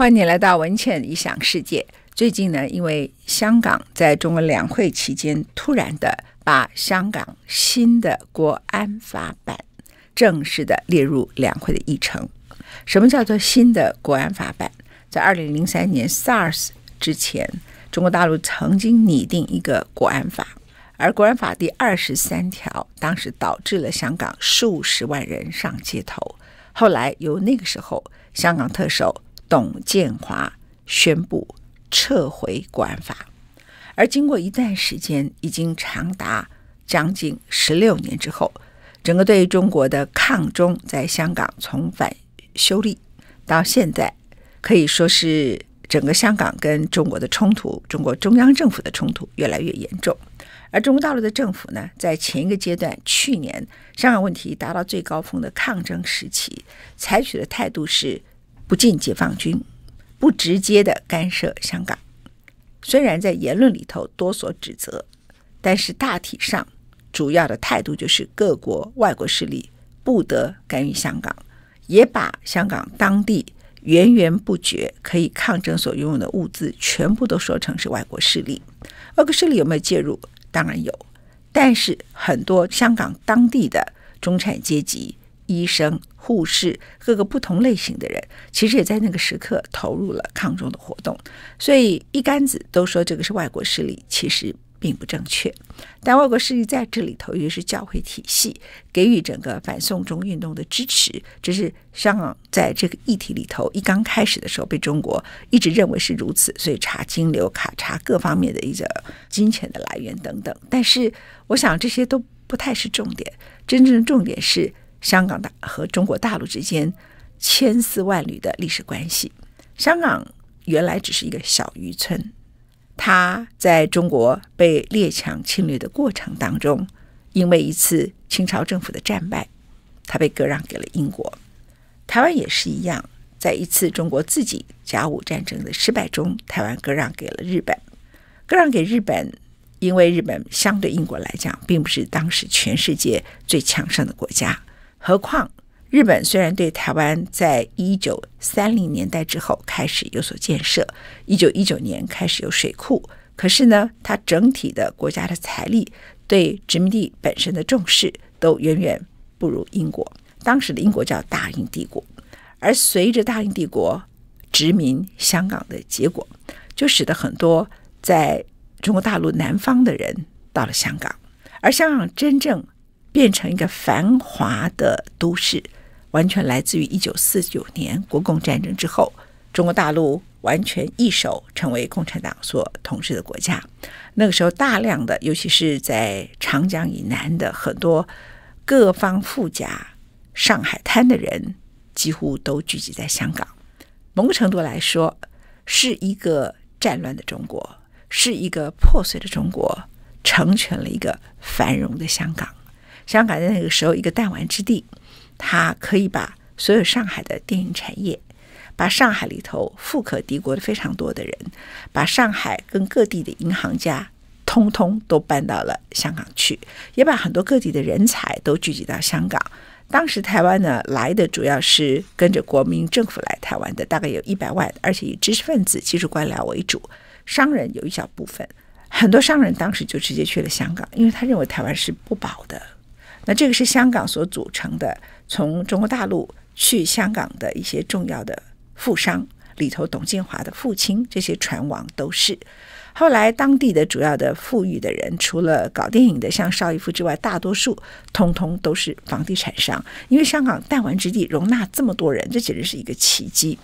欢迎你来到文倩理想世界。最近呢，因为香港在中文两会期间突然的把香港新的国安法版正式的列入两会的议程。什么叫做新的国安法版？在二零零三年 SARS 之前，中国大陆曾经拟定一个国安法，而国安法第二十三条当时导致了香港数十万人上街头。后来由那个时候香港特首。董建华宣布撤回国安法，而经过一段时间，已经长达将近十六年之后，整个对中国的抗中在香港重返修例，到现在可以说是整个香港跟中国的冲突，中国中央政府的冲突越来越严重。而中国大陆的政府呢，在前一个阶段，去年香港问题达到最高峰的抗争时期，采取的态度是。不进解放军，不直接的干涉香港。虽然在言论里头多所指责，但是大体上主要的态度就是各国外国势力不得干预香港，也把香港当地源源不绝可以抗争所拥有的物资全部都说成是外国势力。外国势力有没有介入？当然有，但是很多香港当地的中产阶级。医生、护士，各个不同类型的人，其实也在那个时刻投入了抗争的活动。所以一竿子都说这个是外国势力，其实并不正确。但外国势力在这里头，也是教会体系给予整个反送中运动的支持。这是香港在这个议题里头一刚开始的时候，被中国一直认为是如此，所以查金流、卡查各方面的一个金钱的来源等等。但是我想这些都不太是重点，真正的重点是。香港大和中国大陆之间千丝万缕的历史关系。香港原来只是一个小渔村，它在中国被列强侵略的过程当中，因为一次清朝政府的战败，它被割让给了英国。台湾也是一样，在一次中国自己甲午战争的失败中，台湾割让给了日本。割让给日本，因为日本相对英国来讲，并不是当时全世界最强盛的国家。何况，日本虽然对台湾在一九三零年代之后开始有所建设，一九一九年开始有水库，可是呢，它整体的国家的财力对殖民地本身的重视都远远不如英国。当时的英国叫大英帝国，而随着大英帝国殖民香港的结果，就使得很多在中国大陆南方的人到了香港，而香港真正。变成一个繁华的都市，完全来自于一九四九年国共战争之后，中国大陆完全一手成为共产党所统治的国家。那个时候，大量的，尤其是在长江以南的很多各方富甲、上海滩的人，几乎都聚集在香港。某个程度来说，是一个战乱的中国，是一个破碎的中国，成全了一个繁荣的香港。香港在那个时候一个弹丸之地，他可以把所有上海的电影产业，把上海里头富可敌国的非常多的人，把上海跟各地的银行家通通都搬到了香港去，也把很多各地的人才都聚集到香港。当时台湾呢来的主要是跟着国民政府来台湾的，大概有一百万，而且以知识分子、技术官僚为主，商人有一小部分，很多商人当时就直接去了香港，因为他认为台湾是不保的。那这个是香港所组成的，从中国大陆去香港的一些重要的富商里头，董建华的父亲，这些船王都是。后来当地的主要的富裕的人，除了搞电影的像邵逸夫之外，大多数通通都是房地产商。因为香港弹丸之地容纳这么多人，这简直是一个奇迹。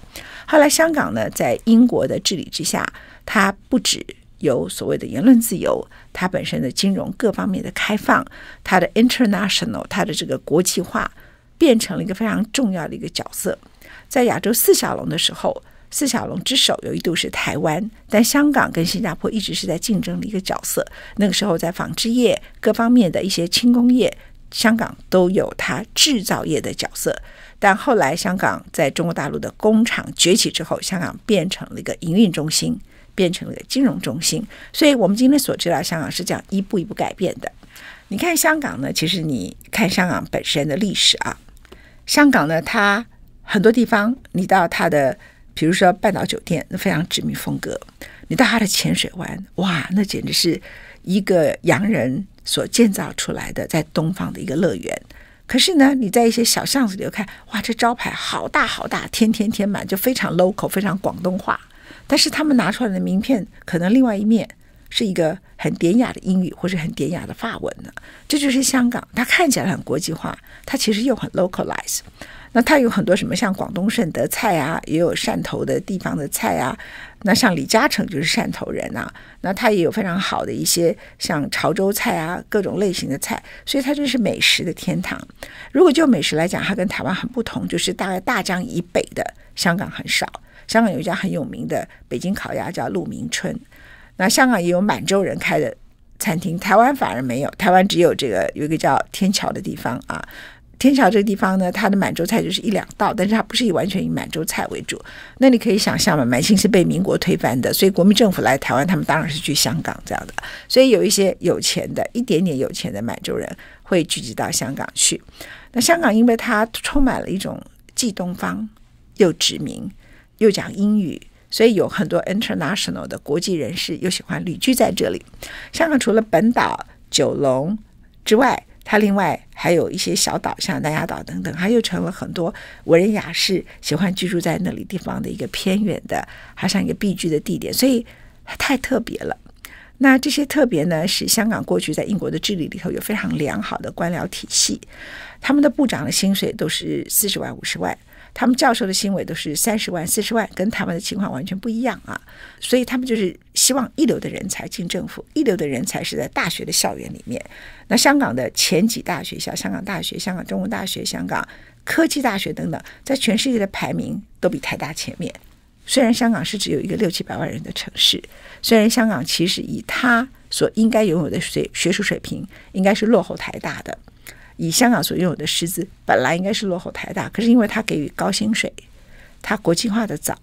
后来香港呢，在英国的治理之下，它不止。有所谓的言论自由，它本身的金融各方面的开放，它的 international，它的这个国际化，变成了一个非常重要的一个角色。在亚洲四小龙的时候，四小龙之首有一度是台湾，但香港跟新加坡一直是在竞争的一个角色。那个时候在纺织业各方面的一些轻工业，香港都有它制造业的角色。但后来香港在中国大陆的工厂崛起之后，香港变成了一个营运中心。变成了金融中心，所以我们今天所知道香港是这样一步一步改变的。你看香港呢，其实你看香港本身的历史啊，香港呢，它很多地方，你到它的，比如说半岛酒店，那非常殖民风格；你到它的浅水湾，哇，那简直是一个洋人所建造出来的在东方的一个乐园。可是呢，你在一些小巷子里看，哇，这招牌好大好大，天天天满，就非常 local，非常广东话。但是他们拿出来的名片，可能另外一面是一个很典雅的英语，或者很典雅的法文呢。这就是香港，它看起来很国际化，它其实又很 localize。那它有很多什么像广东顺德菜啊，也有汕头的地方的菜啊。那像李嘉诚就是汕头人呐，那他也有非常好的一些像潮州菜啊，各种类型的菜，所以它就是美食的天堂。如果就美食来讲，它跟台湾很不同，就是大概大江以北的香港很少。香港有一家很有名的北京烤鸭叫鹿鸣春，那香港也有满洲人开的餐厅，台湾反而没有，台湾只有这个有一个叫天桥的地方啊，天桥这个地方呢，它的满洲菜就是一两道，但是它不是以完全以满洲菜为主。那你可以想象嘛，满清是被民国推翻的，所以国民政府来台湾，他们当然是去香港这样的，所以有一些有钱的、一点点有钱的满洲人会聚集到香港去。那香港因为它充满了一种既东方又殖民。又讲英语，所以有很多 international 的国际人士又喜欢旅居在这里。香港除了本岛九龙之外，它另外还有一些小岛，像南丫岛等等，它又成了很多文人雅士喜欢居住在那里地方的一个偏远的，好像一个避居的地点，所以太特别了。那这些特别呢，使香港过去在英国的治理里头有非常良好的官僚体系，他们的部长的薪水都是四十万、五十万。他们教授的薪水都是三十万、四十万，跟台湾的情况完全不一样啊！所以他们就是希望一流的人才进政府，一流的人才是在大学的校园里面。那香港的前几大学校，香港大学、香港中文大学、香港科技大学等等，在全世界的排名都比台大前面。虽然香港是只有一个六七百万人的城市，虽然香港其实以它所应该拥有的学学术水平，应该是落后台大的。以香港所拥有的师资，本来应该是落后台大，可是因为他给予高薪水，他国际化的早，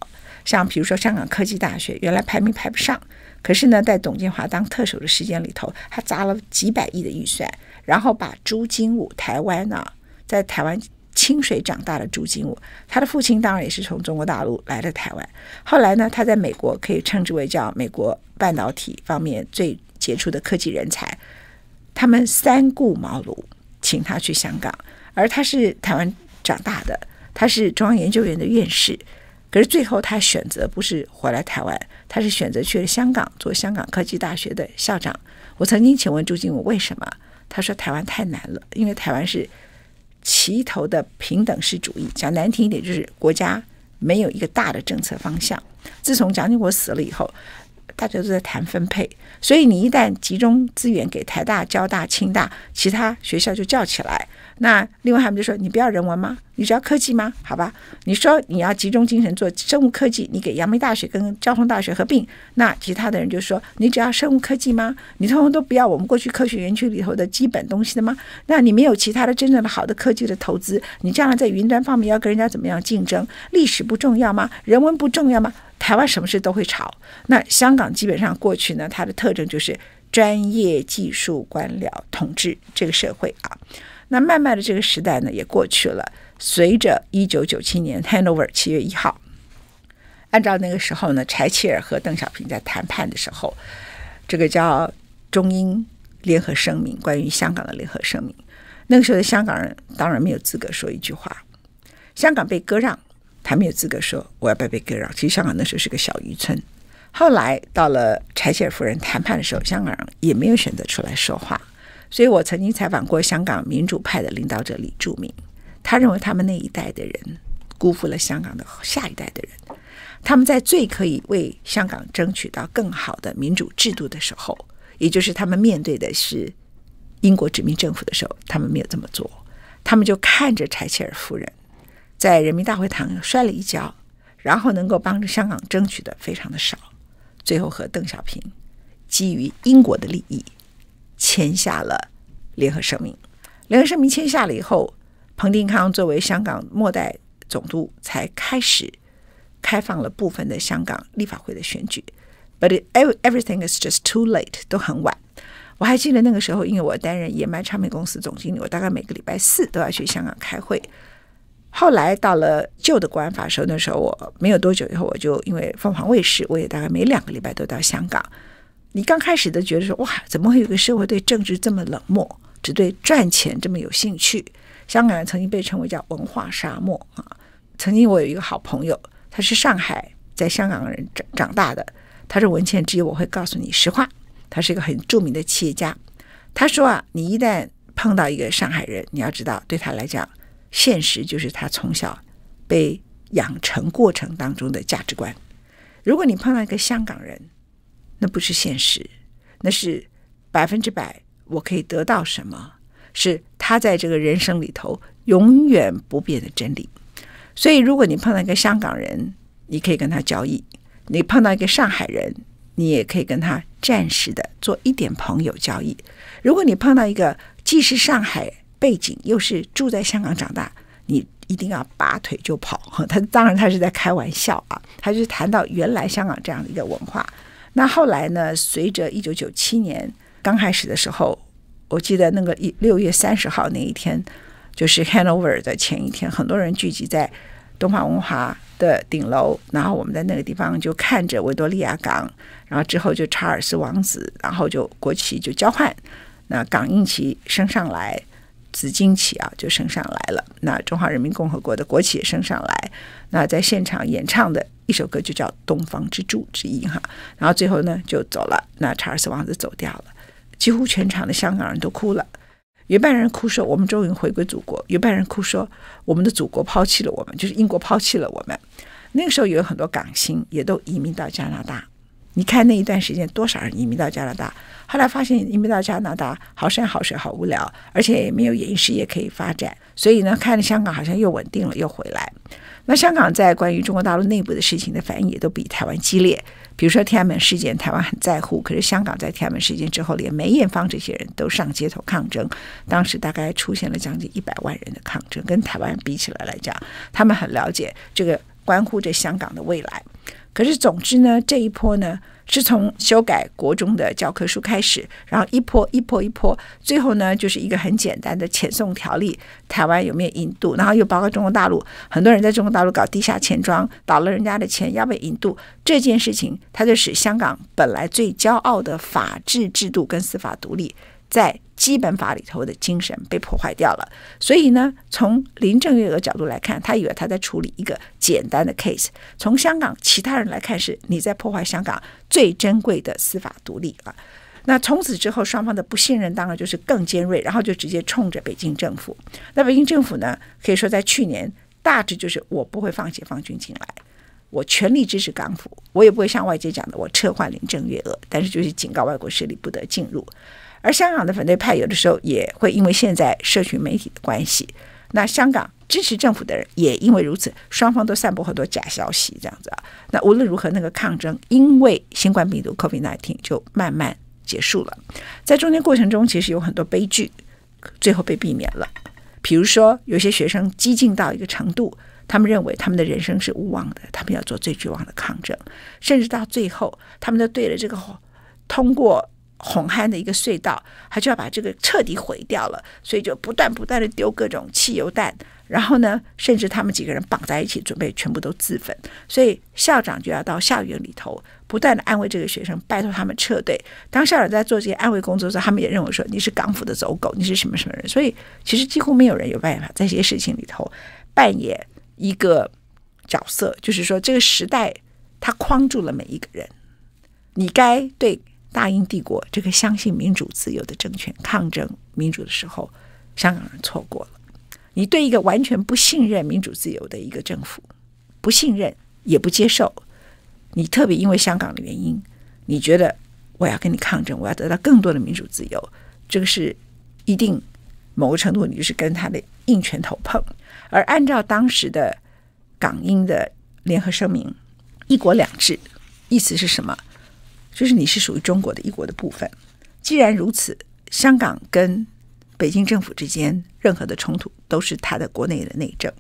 像比如说香港科技大学，原来排名排不上，可是呢，在董建华当特首的时间里头，他砸了几百亿的预算，然后把朱金武台湾呢，在台湾清水长大的朱金武，他的父亲当然也是从中国大陆来的台湾，后来呢，他在美国可以称之为叫美国半导体方面最杰出的科技人才，他们三顾茅庐。请他去香港，而他是台湾长大的，他是中央研究院的院士，可是最后他选择不是回来台湾，他是选择去了香港做香港科技大学的校长。我曾经请问朱经武为什么，他说台湾太难了，因为台湾是齐头的平等式主义，讲难听一点就是国家没有一个大的政策方向。自从蒋经国死了以后。大家都在谈分配，所以你一旦集中资源给台大、交大、清大，其他学校就叫起来。那另外他们就说：“你不要人文吗？你只要科技吗？好吧？你说你要集中精神做生物科技，你给阳明大学跟交通大学合并，那其他的人就说：你只要生物科技吗？你通通都不要我们过去科学园区里头的基本东西的吗？那你没有其他的真正的好的科技的投资，你将来在云端方面要跟人家怎么样竞争？历史不重要吗？人文不重要吗？台湾什么事都会吵。那香港基本上过去呢，它的特征就是专业技术官僚统治这个社会啊。”那慢慢的，这个时代呢也过去了。随着一九九七年 handover 七月一号，按照那个时候呢，柴契尔和邓小平在谈判的时候，这个叫中英联合声明，关于香港的联合声明。那个时候的香港人当然没有资格说一句话。香港被割让，他没有资格说我要不要被割让。其实香港那时候是个小渔村。后来到了柴契尔夫人谈判的时候，香港人也没有选择出来说话。所以我曾经采访过香港民主派的领导者李柱铭，他认为他们那一代的人辜负了香港的下一代的人。他们在最可以为香港争取到更好的民主制度的时候，也就是他们面对的是英国殖民政府的时候，他们没有这么做，他们就看着柴切尔夫人在人民大会堂摔了一跤，然后能够帮助香港争取的非常的少，最后和邓小平基于英国的利益。签下了联合声明，联合声明签下了以后，彭定康作为香港末代总督，才开始开放了部分的香港立法会的选举。But everything is just too late，都很晚。我还记得那个时候，因为我担任野蛮唱片公司总经理，我大概每个礼拜四都要去香港开会。后来到了旧的国安法时候，那时候我没有多久以后，我就因为凤凰卫视，我也大概每两个礼拜都到香港。你刚开始的觉得说哇，怎么会有个社会对政治这么冷漠，只对赚钱这么有兴趣？香港人曾经被称为叫文化沙漠啊。曾经我有一个好朋友，他是上海在香港人长长大的，他是文茜之一，我会告诉你实话，他是一个很著名的企业家。他说啊，你一旦碰到一个上海人，你要知道，对他来讲，现实就是他从小被养成过程当中的价值观。如果你碰到一个香港人，那不是现实，那是百分之百我可以得到什么？是他在这个人生里头永远不变的真理。所以，如果你碰到一个香港人，你可以跟他交易；你碰到一个上海人，你也可以跟他暂时的做一点朋友交易。如果你碰到一个既是上海背景，又是住在香港长大，你一定要拔腿就跑！他当然他是在开玩笑啊，他就是谈到原来香港这样的一个文化。那后来呢？随着一九九七年刚开始的时候，我记得那个一六月三十号那一天，就是 h a n o v e r 的前一天，很多人聚集在东方文华的顶楼，然后我们在那个地方就看着维多利亚港，然后之后就查尔斯王子，然后就国旗就交换，那港印旗升上来。紫金旗啊，就升上来了。那中华人民共和国的国旗也升上来。那在现场演唱的一首歌就叫《东方之珠》之一哈。然后最后呢，就走了。那查尔斯王子走掉了，几乎全场的香港人都哭了。有半人哭说我们终于回归祖国，有半人哭说我们的祖国抛弃了我们，就是英国抛弃了我们。那个时候有很多港星也都移民到加拿大。你看那一段时间多少人移民到加拿大，后来发现移民到加拿大好山好水好无聊，而且也没有演艺事业可以发展，所以呢，看着香港好像又稳定了，又回来。那香港在关于中国大陆内部的事情的反应也都比台湾激烈。比如说天安门事件，台湾很在乎，可是香港在天安门事件之后，连梅艳芳这些人都上街头抗争，当时大概出现了将近一百万人的抗争，跟台湾比起来来讲，他们很了解这个关乎着香港的未来。可是，总之呢，这一波呢，是从修改国中的教科书开始，然后一波一波一波，最后呢，就是一个很简单的遣送条例。台湾有没有引渡？然后又包括中国大陆，很多人在中国大陆搞地下钱庄，倒了人家的钱要被引渡，这件事情，它就使香港本来最骄傲的法治制度跟司法独立，在。基本法里头的精神被破坏掉了，所以呢，从林郑月娥角度来看，他以为他在处理一个简单的 case；从香港其他人来看，是你在破坏香港最珍贵的司法独立啊。那从此之后，双方的不信任当然就是更尖锐，然后就直接冲着北京政府。那北京政府呢，可以说在去年大致就是我不会放解放军进来，我全力支持港府，我也不会像外界讲的我撤换林郑月娥，但是就是警告外国势力不得进入。而香港的反对派有的时候也会因为现在社群媒体的关系，那香港支持政府的人也因为如此，双方都散播很多假消息，这样子啊。那无论如何，那个抗争因为新冠病毒 COVID nineteen 就慢慢结束了。在中间过程中，其实有很多悲剧最后被避免了。比如说，有些学生激进到一个程度，他们认为他们的人生是无望的，他们要做最绝望的抗争，甚至到最后，他们都对着这个通过。红憨的一个隧道，他就要把这个彻底毁掉了，所以就不断不断的丢各种汽油弹，然后呢，甚至他们几个人绑在一起，准备全部都自焚。所以校长就要到校园里头，不断的安慰这个学生，拜托他们撤队。当校长在做这些安慰工作的时候，他们也认为说你是港府的走狗，你是什么什么人。所以其实几乎没有人有办法在这些事情里头扮演一个角色，就是说这个时代它框住了每一个人。你该对。大英帝国这个相信民主自由的政权抗争民主的时候，香港人错过了。你对一个完全不信任民主自由的一个政府，不信任也不接受，你特别因为香港的原因，你觉得我要跟你抗争，我要得到更多的民主自由，这个是一定某个程度你就是跟他的硬拳头碰。而按照当时的港英的联合声明“一国两制”，意思是什么？就是你是属于中国的一国的部分，既然如此，香港跟北京政府之间任何的冲突都是他的国内的内政。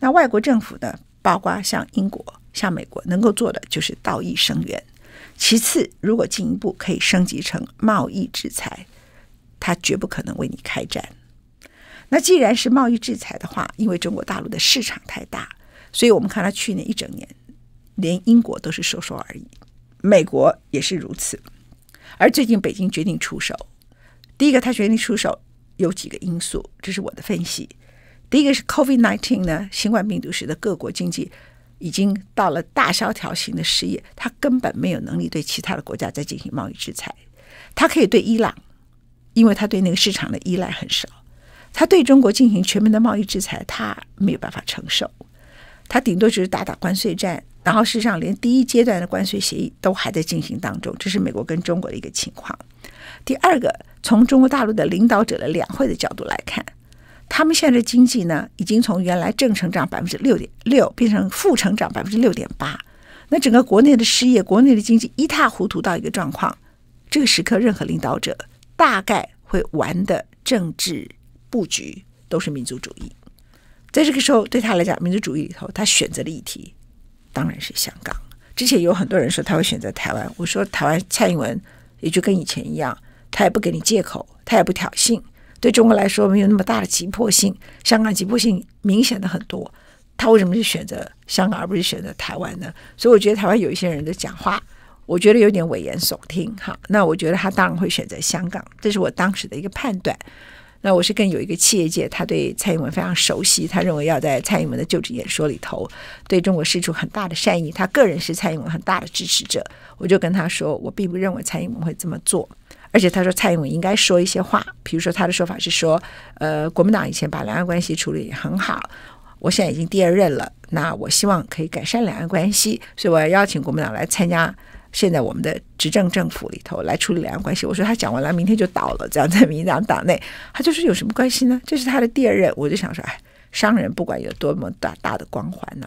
那外国政府呢？包括像英国、像美国能够做的就是道义声援。其次，如果进一步可以升级成贸易制裁，他绝不可能为你开战。那既然是贸易制裁的话，因为中国大陆的市场太大，所以我们看它去年一整年连英国都是说说而已。美国也是如此，而最近北京决定出手，第一个他决定出手有几个因素，这是我的分析。第一个是 COVID-19 呢，新冠病毒使得各国经济已经到了大萧条型的失业，他根本没有能力对其他的国家再进行贸易制裁。他可以对伊朗，因为他对那个市场的依赖很少。他对中国进行全面的贸易制裁，他没有办法承受。它顶多只是打打关税战，然后事实上连第一阶段的关税协议都还在进行当中。这是美国跟中国的一个情况。第二个，从中国大陆的领导者的两会的角度来看，他们现在的经济呢，已经从原来正成长百分之六点六变成负成长百分之六点八。那整个国内的失业、国内的经济一塌糊涂到一个状况。这个时刻，任何领导者大概会玩的政治布局都是民族主义。在这个时候，对他来讲，民族主义里头，他选择的议题当然是香港。之前有很多人说他会选择台湾，我说台湾蔡英文也就跟以前一样，他也不给你借口，他也不挑衅，对中国来说没有那么大的急迫性，香港急迫性明显的很多。他为什么是选择香港而不是选择台湾呢？所以我觉得台湾有一些人的讲话，我觉得有点危言耸听。哈，那我觉得他当然会选择香港，这是我当时的一个判断。那我是跟有一个企业界，他对蔡英文非常熟悉，他认为要在蔡英文的就职演说里头对中国施出很大的善意，他个人是蔡英文很大的支持者。我就跟他说，我并不认为蔡英文会这么做，而且他说蔡英文应该说一些话，比如说他的说法是说，呃，国民党以前把两岸关系处理很好，我现在已经第二任了，那我希望可以改善两岸关系，所以我要邀请国民党来参加。现在我们的执政政府里头来处理两岸关系，我说他讲完了，明天就倒了。这样在民进党党内，他就说有什么关系呢？这是他的第二任，我就想说，哎，商人不管有多么大大的光环呢，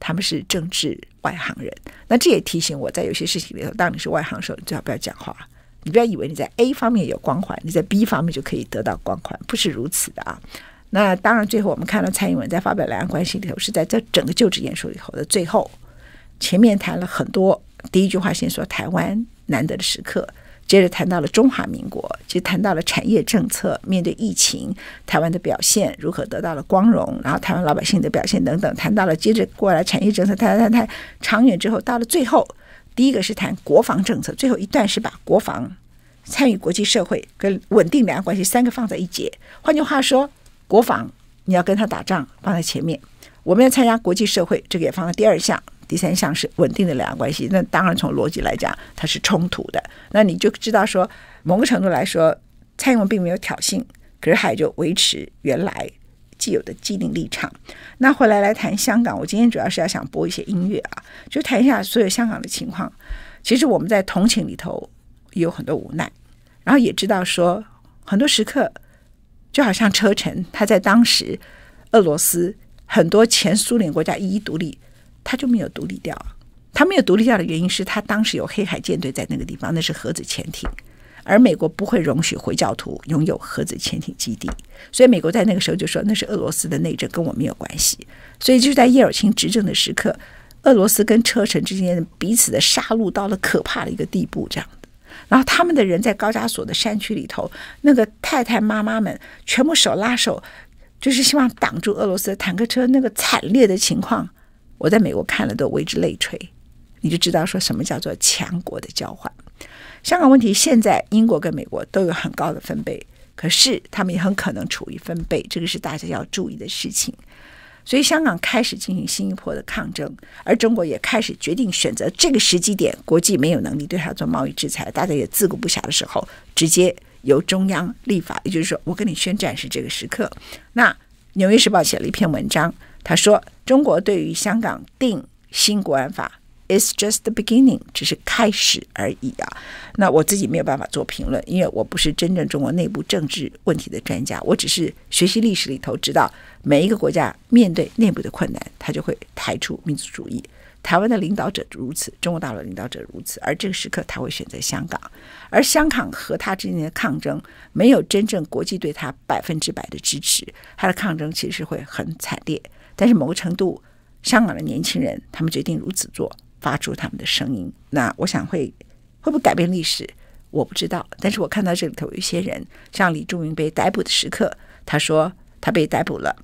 他们是政治外行人。那这也提醒我在有些事情里头，当你是外行的时候，你最好不要讲话。你不要以为你在 A 方面有光环，你在 B 方面就可以得到光环，不是如此的啊。那当然，最后我们看到蔡英文在发表两岸关系里头，是在这整个就职演说以后的最后，前面谈了很多。第一句话先说台湾难得的时刻，接着谈到了中华民国，就谈到了产业政策。面对疫情，台湾的表现如何得到了光荣，然后台湾老百姓的表现等等，谈到了。接着过来产业政策，谈谈谈长远之后到了最后，第一个是谈国防政策，最后一段是把国防参与国际社会跟稳定两岸关系三个放在一节。换句话说，国防你要跟他打仗放在前面，我们要参加国际社会这个也放在第二项。第三项是稳定的两岸关系，那当然从逻辑来讲，它是冲突的。那你就知道说，某个程度来说，蔡英文并没有挑衅，可是还就维持原来既有的既定立场。那回来来谈香港，我今天主要是要想播一些音乐啊，就谈一下所有香港的情况。其实我们在同情里头有很多无奈，然后也知道说，很多时刻就好像车臣，他在当时俄罗斯很多前苏联国家一一独立。他就没有独立掉，他没有独立掉的原因是他当时有黑海舰队在那个地方，那是核子潜艇，而美国不会容许回教徒拥有核子潜艇基地，所以美国在那个时候就说那是俄罗斯的内政，跟我没有关系。所以就是在叶尔钦执政的时刻，俄罗斯跟车臣之间彼此的杀戮到了可怕的一个地步，这样的。然后他们的人在高加索的山区里头，那个太太妈妈们全部手拉手，就是希望挡住俄罗斯坦克车那个惨烈的情况。我在美国看了都为之泪垂，你就知道说什么叫做强国的交换。香港问题现在英国跟美国都有很高的分贝，可是他们也很可能处于分贝，这个是大家要注意的事情。所以香港开始进行新一波的抗争，而中国也开始决定选择这个时机点，国际没有能力对他做贸易制裁，大家也自顾不暇的时候，直接由中央立法，也就是说我跟你宣战是这个时刻。那《纽约时报》写了一篇文章。他说：“中国对于香港定新国安法，is just the beginning，只是开始而已啊。”那我自己没有办法做评论，因为我不是真正中国内部政治问题的专家，我只是学习历史里头知道，每一个国家面对内部的困难，他就会抬出民族主义。台湾的领导者如此，中国大陆领导者如此，而这个时刻他会选择香港，而香港和他之间的抗争没有真正国际对他百分之百的支持，他的抗争其实会很惨烈。但是某个程度，香港的年轻人他们决定如此做，发出他们的声音。那我想会会不会改变历史，我不知道。但是我看到这里头有一些人，像李仲云被逮捕的时刻，他说他被逮捕了，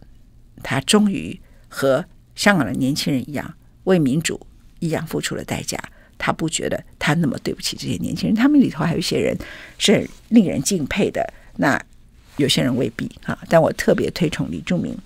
他终于和香港的年轻人一样。为民主一样付出了代价，他不觉得他那么对不起这些年轻人。他们里头还有一些人是令人敬佩的，那有些人未必啊。但我特别推崇李柱铭。